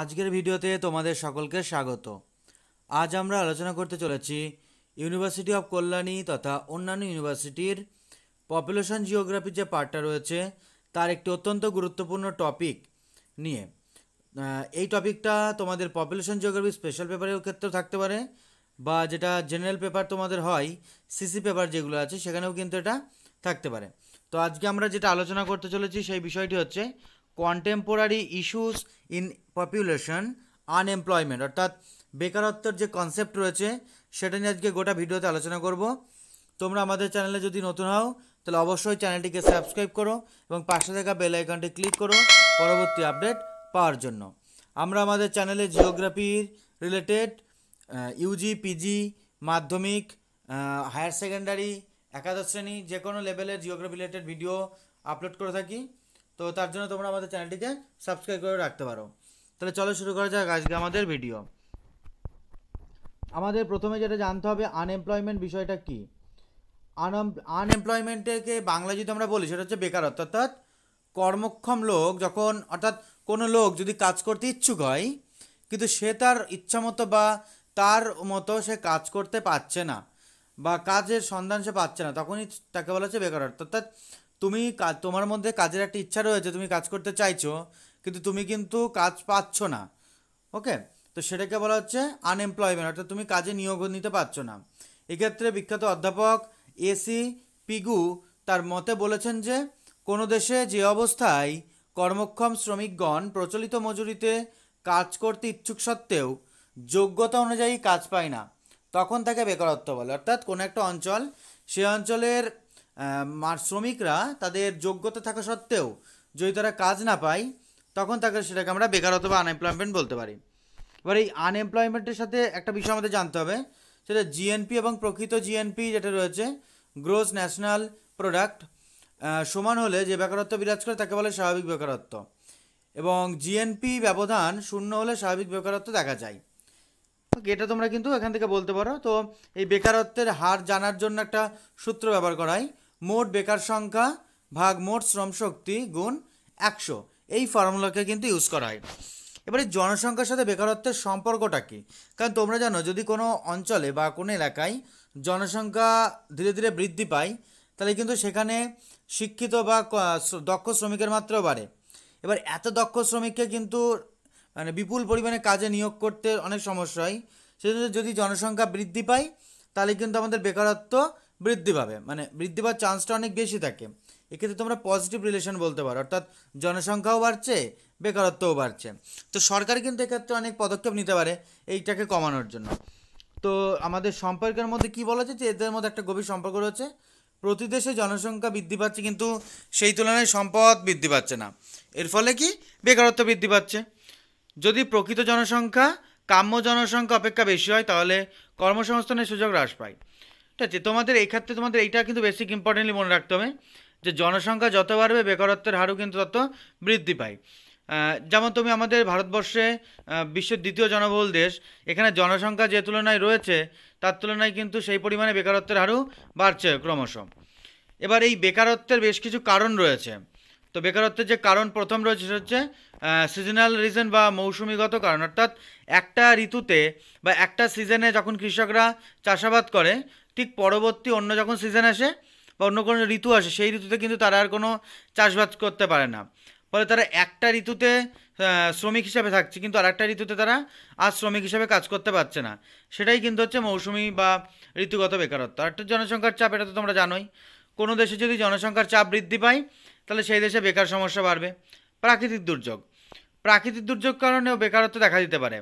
আজকের ভিডিওতে তোমাদের সকলকে স্বাগত আজ আমরা আলোচনা করতে চলেছি ইউনিভার্সিটি অফ কল্যাণী তথা অন্যান্য ইউনিভার্সিটির পপুলেশন জিওগ্রাফির যে পার্টটা রয়েছে তার একটি অত্যন্ত গুরুত্বপূর্ণ টপিক নিয়ে এই টপিকটা তোমাদের পপুলেশন জিওগ্রাফি স্পেশাল পেপারের ক্ষেত্রে থাকতে পারে বা যেটা জেনারেল পেপার তোমাদের হয় সিসি পেপার যেগুলো আছে সেখানেও কিন্তু এটা থাকতে পারে তো আজকে আমরা যেটা আলোচনা করতে চলেছি সেই বিষয়টি হচ্ছে contemporary issues in population unemployment অর্থাৎ বেকারত্বের যে কনসেপ্ট রয়েছে সেটা নিয়ে আজকে গোটা ভিডিওতে আলোচনা করব তোমরা আমাদের চ্যানেলে যদি নতুন হও তাহলে অবশ্যই চ্যানেলটিকে সাবস্ক্রাইব করো এবং পাশে থাকা বেল আইকনটি ক্লিক করো পরবর্তী আপডেট পাওয়ার জন্য আমরা আমাদের চ্যানেলে জিওগ্রাফির রিলেটেড ইউজি পিজি মাধ্যমিক হায়ার সেকেন্ডারি একাদশ শ্রেণী যে কোনো লেভেলের জিওগ্রাফি রিলেটেড ভিডিও আপলোড করে থাকি তো তার জন্য তোমরা আমাদের চ্যানেলটিকে সাবস্ক্রাইব করে রাখতে পারো তাহলে চলো শুরু করা যাক আজকে আমাদের ভিডিও আমাদের প্রথমে যেটা জানতে হবে আনএমপ্লয়মেন্ট বিষয়টা কী আনএমপ্লয়মেন্টকে বাংলা যদি আমরা বলি সেটা হচ্ছে বেকারত্ব অর্থাৎ কর্মক্ষম লোক যখন অর্থাৎ কোনো লোক যদি কাজ করতে ইচ্ছুক হয় কিন্তু সে তার ইচ্ছামতো বা তার মতো সে কাজ করতে পারছে না বা কাজের সন্ধান সে পাচ্ছে না তখনই তাকে বলা হচ্ছে বেকারত্ব অর্থাৎ তুমি তোমার মধ্যে কাজের একটা ইচ্ছা রয়েছে তুমি কাজ করতে চাইছো কিন্তু তুমি কিন্তু কাজ পাচ্ছ না ওকে তো সেটাকে বলা হচ্ছে আনএমপ্লয়মেন্ট অর্থাৎ তুমি কাজে নিয়োগ নিতে পারছো না এক্ষেত্রে বিখ্যাত অধ্যাপক এসি পিগু তার মতে বলেছেন যে কোনো দেশে যে অবস্থায় কর্মক্ষম শ্রমিকগণ প্রচলিত মজুরিতে কাজ করতে ইচ্ছুক সত্ত্বেও যোগ্যতা অনুযায়ী কাজ পায় না তখন তাকে বেকারত্ব বলে অর্থাৎ কোনো একটা অঞ্চল সে অঞ্চলের শ্রমিকরা তাদের যোগ্যতা থাকা সত্ত্বেও যদি তারা কাজ না পায় তখন তাকে সেটাকে আমরা বেকারত্ব বা আনএমপ্লয়মেন্ট বলতে পারি এবার এই আনএমপ্লয়মেন্টের সাথে একটা বিষয় আমাদের জানতে হবে সেটা জিএনপি এবং প্রকৃত জিএনপি যেটা রয়েছে গ্রোস ন্যাশনাল প্রোডাক্ট সমান হলে যে বেকারত্ব বিরাজ করে তাকে বলে স্বাভাবিক বেকারত্ব এবং জিএনপি ব্যবধান শূন্য হলে স্বাভাবিক বেকারত্ব দেখা যায় এটা তোমরা কিন্তু এখান থেকে বলতে পারো তো এই বেকারত্বের হার জানার জন্য একটা সূত্র ব্যবহার করা হয় মোট বেকার সংখ্যা ভাগ মোট শ্রমশক্তি গুণ একশো এই ফর্মুলাকে কিন্তু ইউজ করা হয় এবারে জনসংখ্যার সাথে বেকারত্বের সম্পর্কটা কী কারণ তোমরা জানো যদি কোনো অঞ্চলে বা কোনো এলাকায় জনসংখ্যা ধীরে ধীরে বৃদ্ধি পায় তাহলে কিন্তু সেখানে শিক্ষিত বা দক্ষ শ্রমিকের মাত্রাও বাড়ে এবার এত দক্ষ শ্রমিককে কিন্তু মানে বিপুল পরিমাণে কাজে নিয়োগ করতে অনেক সমস্যা হয় সেজন্য যদি জনসংখ্যা বৃদ্ধি পায় তাহলে কিন্তু আমাদের বেকারত্ব বৃদ্ধি পাবে মানে বৃদ্ধি পাওয়ার চান্সটা অনেক বেশি থাকে এক্ষেত্রে তোমরা পজিটিভ রিলেশন বলতে পারো অর্থাৎ জনসংখ্যাও বাড়ছে বেকারত্বও বাড়ছে তো সরকার কিন্তু এক্ষেত্রে অনেক পদক্ষেপ নিতে পারে এইটাকে কমানোর জন্য তো আমাদের সম্পর্কের মধ্যে কি বলা যে এদের মধ্যে একটা গভীর সম্পর্ক রয়েছে প্রতি দেশে জনসংখ্যা বৃদ্ধি পাচ্ছে কিন্তু সেই তুলনায় সম্পদ বৃদ্ধি পাচ্ছে না এর ফলে কি বেকারত্ব বৃদ্ধি পাচ্ছে যদি প্রকৃত জনসংখ্যা কাম্য জনসংখ্যা অপেক্ষা বেশি হয় তাহলে কর্মসংস্থানের সুযোগ হ্রাস পায় ঠিক আছে তোমাদের এই ক্ষেত্রে তোমাদের এইটা কিন্তু বেসিক ইম্পর্টেন্টলি মনে রাখতে হবে যে জনসংখ্যা যত বাড়বে বেকারত্বের হারও কিন্তু তত বৃদ্ধি পায় যেমন তুমি আমাদের ভারতবর্ষে বিশ্বের দ্বিতীয় জনবহুল দেশ এখানে জনসংখ্যা যে তুলনায় রয়েছে তার তুলনায় কিন্তু সেই পরিমাণে বেকারত্বের হারও বাড়ছে ক্রমশ এবার এই বেকারত্বের বেশ কিছু কারণ রয়েছে তো বেকারত্বের যে কারণ প্রথম রয়েছে সেটা হচ্ছে সিজনাল রিজন বা মৌসুমিগত কারণ অর্থাৎ একটা ঋতুতে বা একটা সিজনে যখন কৃষকরা চাষাবাদ করে ঠিক পরবর্তী অন্য যখন সিজন আসে বা অন্য কোনো ঋতু আসে সেই ঋতুতে কিন্তু তারা আর কোনো চাষবাস করতে পারে না ফলে তারা একটা ঋতুতে শ্রমিক হিসাবে থাকছে কিন্তু আর একটা ঋতুতে তারা আর শ্রমিক হিসাবে কাজ করতে পারছে না সেটাই কিন্তু হচ্ছে মৌসুমি বা ঋতুগত বেকারত্ব আর একটা জনসংখ্যার চাপ এটা তো তোমরা জানোই কোনো দেশে যদি জনসংখ্যার চাপ বৃদ্ধি পায় তাহলে সেই দেশে বেকার সমস্যা বাড়বে প্রাকৃতিক দুর্যোগ প্রাকৃতিক দুর্যোগ কারণেও বেকারত্ব দেখা দিতে পারে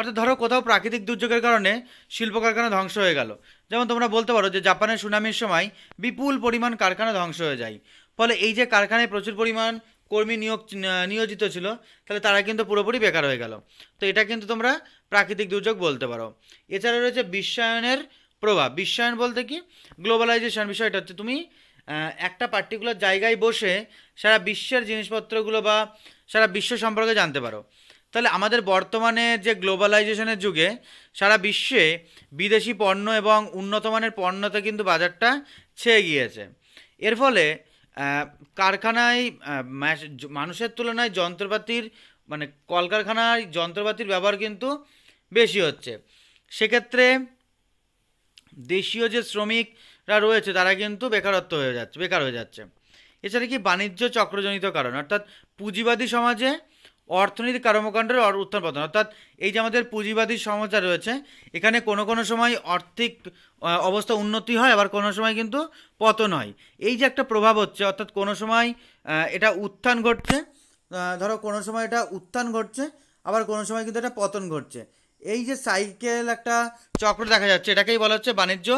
অর্থাৎ ধরো কোথাও প্রাকৃতিক দুর্যোগের কারণে শিল্প কারখানা ধ্বংস হয়ে গেল যেমন তোমরা বলতে পারো যে জাপানের সুনামির সময় বিপুল পরিমাণ কারখানা ধ্বংস হয়ে যায় ফলে এই যে কারখানায় প্রচুর পরিমাণ কর্মী নিয়োগ নিয়োজিত ছিল তাহলে তারা কিন্তু পুরোপুরি বেকার হয়ে গেল তো এটা কিন্তু তোমরা প্রাকৃতিক দুর্যোগ বলতে পারো এছাড়া রয়েছে বিশ্বায়নের প্রভাব বিশ্বায়ন বলতে কি গ্লোবালাইজেশন বিষয়টা হচ্ছে তুমি একটা পার্টিকুলার জায়গায় বসে সারা বিশ্বের জিনিসপত্রগুলো বা সারা বিশ্ব সম্পর্কে জানতে পারো তাহলে আমাদের বর্তমানে যে গ্লোবালাইজেশনের যুগে সারা বিশ্বে বিদেশি পণ্য এবং উন্নতমানের পণ্যতে কিন্তু বাজারটা ছেয়ে গিয়েছে এর ফলে কারখানায় মানুষের তুলনায় যন্ত্রপাতির মানে কলকারখানায় যন্ত্রপাতির ব্যবহার কিন্তু বেশি হচ্ছে সেক্ষেত্রে দেশীয় যে শ্রমিকরা রয়েছে তারা কিন্তু বেকারত্ব হয়ে যাচ্ছে বেকার হয়ে যাচ্ছে এছাড়া কি বাণিজ্য চক্রজনিত কারণ অর্থাৎ পুঁজিবাদী সমাজে অর্থনীতি কর্মকাণ্ডের উত্থান পতন অর্থাৎ এই যে আমাদের পুঁজিবাদী সমাচার রয়েছে এখানে কোনো কোনো সময় আর্থিক অবস্থা উন্নতি হয় আবার কোনো সময় কিন্তু পতন হয় এই যে একটা প্রভাব হচ্ছে অর্থাৎ কোনো সময় এটা উত্থান ঘটছে ধরো কোনো সময় এটা উত্থান ঘটছে আবার কোনো সময় কিন্তু এটা পতন ঘটছে এই যে সাইকেল একটা চক্র দেখা যাচ্ছে এটাকেই বলা হচ্ছে বাণিজ্য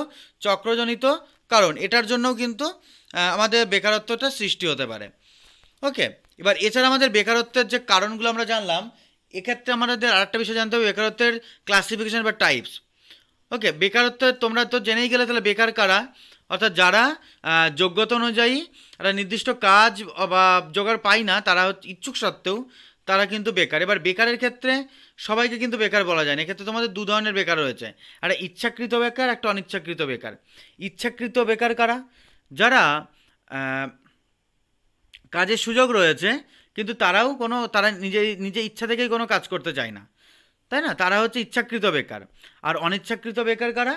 চক্রজনিত কারণ এটার জন্যও কিন্তু আমাদের বেকারত্বটা সৃষ্টি হতে পারে ওকে এবার এছাড়া আমাদের বেকারত্বের যে কারণগুলো আমরা জানলাম এক্ষেত্রে আমাদের আরেকটা বিষয় জানতে হবে বেকারত্বের ক্লাসিফিকেশান বা টাইপস ওকে বেকারত্ব তোমরা তো জেনেই গেলে তাহলে বেকার কারা অর্থাৎ যারা যোগ্যতা অনুযায়ী একটা নির্দিষ্ট কাজ বা জোগাড় পায় না তারা ইচ্ছুক সত্ত্বেও তারা কিন্তু বেকার এবার বেকারের ক্ষেত্রে সবাইকে কিন্তু বেকার বলা যায় না এক্ষেত্রে তোমাদের দু ধরনের বেকার রয়েছে একটা ইচ্ছাকৃত বেকার একটা অনিচ্ছাকৃত বেকার ইচ্ছাকৃত বেকার কারা যারা কাজের সুযোগ রয়েছে কিন্তু তারাও কোনো তারা নিজে নিজে ইচ্ছা থেকেই কোনো কাজ করতে চায় না তাই না তারা হচ্ছে ইচ্ছাকৃত বেকার আর অনিচ্ছাকৃত বেকার কারা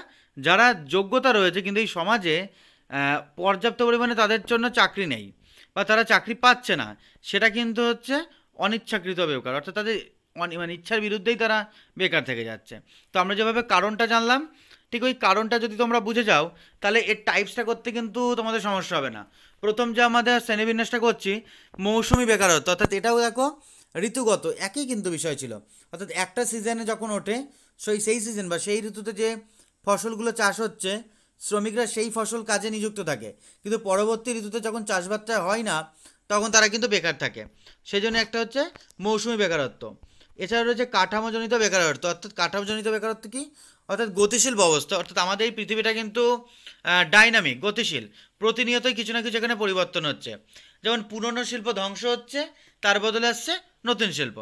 যারা যোগ্যতা রয়েছে কিন্তু এই সমাজে পর্যাপ্ত পরিমাণে তাদের জন্য চাকরি নেই বা তারা চাকরি পাচ্ছে না সেটা কিন্তু হচ্ছে অনিচ্ছাকৃত বেকার অর্থাৎ তাদের মানে ইচ্ছার বিরুদ্ধেই তারা বেকার থেকে যাচ্ছে তো আমরা যেভাবে কারণটা জানলাম ঠিক ওই কারণটা যদি তোমরা বুঝে যাও তাহলে এর টাইপসটা করতে কিন্তু তোমাদের সমস্যা হবে না প্রথম যে আমাদের শ্রেণীবিন্যাসটা করছি মৌসুমি বেকারত্ব অর্থাৎ এটাও দেখো ঋতুগত একই কিন্তু বিষয় ছিল অর্থাৎ একটা সিজনে যখন ওঠে সেই সেই সিজন বা সেই ঋতুতে যে ফসলগুলো চাষ হচ্ছে শ্রমিকরা সেই ফসল কাজে নিযুক্ত থাকে কিন্তু পরবর্তী ঋতুতে যখন চাষবাসটা হয় না তখন তারা কিন্তু বেকার থাকে সেই জন্য একটা হচ্ছে মৌসুমি বেকারত্ব এছাড়া রয়েছে কাঠামোজনিত বেকারত্ব অর্থাৎ কাঠামোজনিত বেকারত্ব কি অর্থাৎ গতিশীল ব্যবস্থা অর্থাৎ আমাদের এই পৃথিবীটা কিন্তু ডাইনামিক গতিশীল প্রতিনিয়তই কিছু না কিছু এখানে পরিবর্তন হচ্ছে যেমন পুরনো শিল্প ধ্বংস হচ্ছে তার বদলে আসছে নতুন শিল্প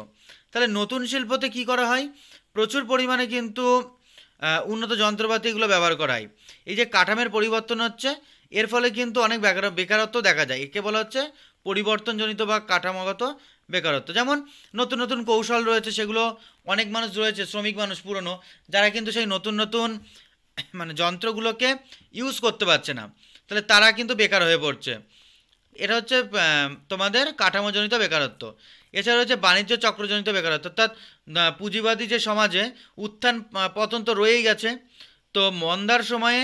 তাহলে নতুন শিল্পতে কি করা হয় প্রচুর পরিমাণে কিন্তু উন্নত যন্ত্রপাতিগুলো ব্যবহার করা হয় এই যে কাঠামের পরিবর্তন হচ্ছে এর ফলে কিন্তু অনেক বেকারত্ব দেখা যায় একে বলা হচ্ছে পরিবর্তনজনিত বা কাঠামোগত বেকারত্ব যেমন নতুন নতুন কৌশল রয়েছে সেগুলো অনেক মানুষ রয়েছে শ্রমিক মানুষ পুরনো যারা কিন্তু সেই নতুন নতুন মানে যন্ত্রগুলোকে ইউজ করতে পারছে না তাহলে তারা কিন্তু বেকার হয়ে পড়ছে এটা হচ্ছে তোমাদের কাঠামোজনিত বেকারত্ব এছাড়া রয়েছে বাণিজ্য চক্রজনিত বেকারত্ব অর্থাৎ পুঁজিবাদী যে সমাজে উত্থান পতন তো রয়েই গেছে তো মন্দার সময়ে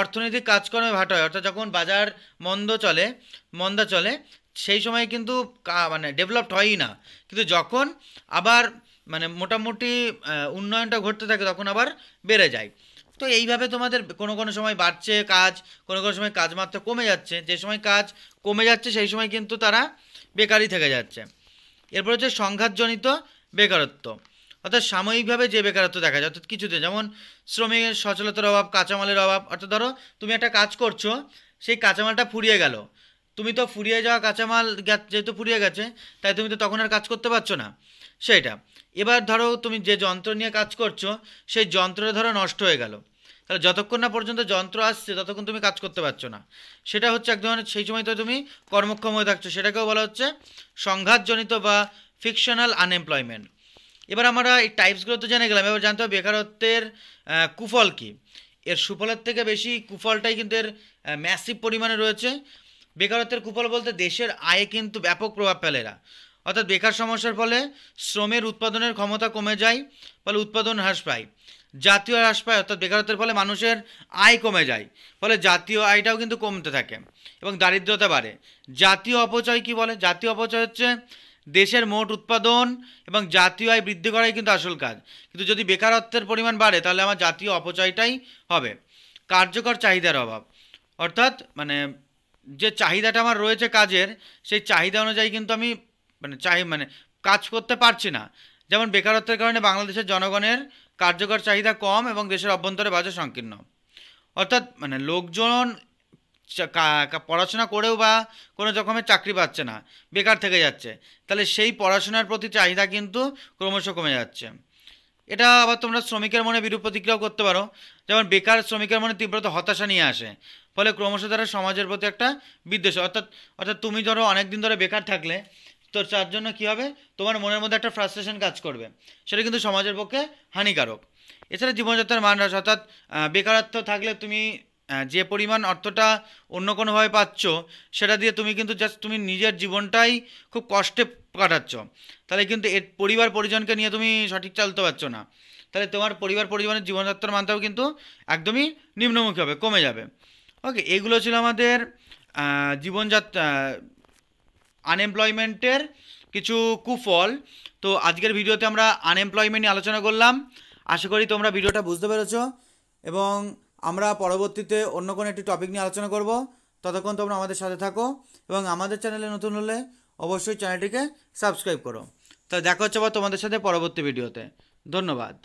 অর্থনৈতিক কাজকর্মে ভাটা হয় অর্থাৎ যখন বাজার মন্দ চলে মন্দা চলে সেই সময় কিন্তু মানে ডেভেলপড হয়ই না কিন্তু যখন আবার মানে মোটামুটি উন্নয়নটা ঘটতে থাকে তখন আবার বেড়ে যায় তো এইভাবে তোমাদের কোনো কোনো সময় বাড়ছে কাজ কোনো কোনো সময় কাজ মাত্র কমে যাচ্ছে যে সময় কাজ কমে যাচ্ছে সেই সময় কিন্তু তারা বেকারই থেকে যাচ্ছে এরপর হচ্ছে সংঘাতজনিত বেকারত্ব অর্থাৎ সাময়িকভাবে যে বেকারত্ব দেখা যায় অর্থাৎ কিছুতে যেমন শ্রমিকের সচলতার অভাব কাঁচামালের অভাব অর্থাৎ ধরো তুমি একটা কাজ করছো সেই কাঁচামালটা ফুরিয়ে গেল তুমি তো ফুরিয়ে যাওয়া কাঁচামাল যেহেতু ফুরিয়ে গেছে তাই তুমি তো তখন আর কাজ করতে পারছো না সেটা এবার ধরো তুমি যে যন্ত্র নিয়ে কাজ করছো সেই যন্ত্রটা ধরো নষ্ট হয়ে গেল তাহলে যতক্ষণ না পর্যন্ত যন্ত্র আসছে ততক্ষণ তুমি কাজ করতে পারছো না সেটা হচ্ছে এক ধরনের সেই সময় তো তুমি কর্মক্ষম হয়ে থাকছো সেটাকেও বলা হচ্ছে সংঘাতজনিত বা ফিকশনাল আনএমপ্লয়মেন্ট এবার আমরা এই টাইপসগুলো তো জেনে গেলাম এবার জানতে হবে বেকারত্বের কুফল কী এর সুফলের থেকে বেশি কুফলটাই কিন্তু এর ম্যাসিভ পরিমাণে রয়েছে বেকারত্বের কুফল বলতে দেশের আয়ে কিন্তু ব্যাপক প্রভাব ফেলে না অর্থাৎ বেকার সমস্যার ফলে শ্রমের উৎপাদনের ক্ষমতা কমে যায় ফলে উৎপাদন হ্রাস পায় জাতীয় হ্রাস পায় অর্থাৎ বেকারত্বের ফলে মানুষের আয় কমে যায় ফলে জাতীয় আয়টাও কিন্তু কমতে থাকে এবং দারিদ্রতা বাড়ে জাতীয় অপচয় কি বলে জাতীয় অপচয় হচ্ছে দেশের মোট উৎপাদন এবং জাতীয় আয় বৃদ্ধি করাই কিন্তু আসল কাজ কিন্তু যদি বেকারত্বের পরিমাণ বাড়ে তাহলে আমার জাতীয় অপচয়টাই হবে কার্যকর চাহিদার অভাব অর্থাৎ মানে যে চাহিদাটা আমার রয়েছে কাজের সেই চাহিদা অনুযায়ী কিন্তু আমি মানে চাহি মানে কাজ করতে পারছি না যেমন বেকারত্বের কারণে বাংলাদেশের জনগণের কার্যকর চাহিদা কম এবং দেশের অভ্যন্তরে বাজার সংকীর্ণ অর্থাৎ মানে লোকজন পড়াশোনা করেও বা কোনো রকমের চাকরি পাচ্ছে না বেকার থেকে যাচ্ছে তাহলে সেই পড়াশোনার প্রতি চাহিদা কিন্তু ক্রমশ কমে যাচ্ছে এটা আবার তোমরা শ্রমিকের মনে বিরূপ প্রতিক্রিয়াও করতে পারো যেমন বেকার শ্রমিকের মনে তীব্রত হতাশা নিয়ে আসে ফলে ক্রমশ তারা সমাজের প্রতি একটা বিদ্বেষ অর্থাৎ অর্থাৎ তুমি ধরো অনেক দিন ধরে বেকার থাকলে তো তার জন্য কী হবে তোমার মনের মধ্যে একটা ফ্রাস্ট্রেশন কাজ করবে সেটা কিন্তু সমাজের পক্ষে হানিকারক এছাড়া জীবনযাত্রার মান হ্রাস অর্থাৎ বেকারত্ব থাকলে তুমি যে পরিমাণ অর্থটা অন্য কোনোভাবে পাচ্ছ সেটা দিয়ে তুমি কিন্তু জাস্ট তুমি নিজের জীবনটাই খুব কষ্টে কাটাচ্ছ তাহলে কিন্তু এর পরিবার পরিজনকে নিয়ে তুমি সঠিক চালতে পারছো না তাহলে তোমার পরিবার পরিজনের জীবনযাত্রার মানটাও কিন্তু একদমই নিম্নমুখী হবে কমে যাবে ওকে এগুলো ছিল আমাদের জীবনযাত্রা আনএমপ্লয়মেন্টের কিছু কুফল তো আজকের ভিডিওতে আমরা আনএমপ্লয়মেন্ট নিয়ে আলোচনা করলাম আশা করি তোমরা ভিডিওটা বুঝতে পেরেছ এবং আমরা পরবর্তীতে অন্য কোনো একটি টপিক নিয়ে আলোচনা করব ততক্ষণ তোমরা আমাদের সাথে থাকো এবং আমাদের চ্যানেলে নতুন হলে অবশ্যই চ্যানেলটিকে সাবস্ক্রাইব করো তা দেখা হচ্ছে আবার তোমাদের সাথে পরবর্তী ভিডিওতে ধন্যবাদ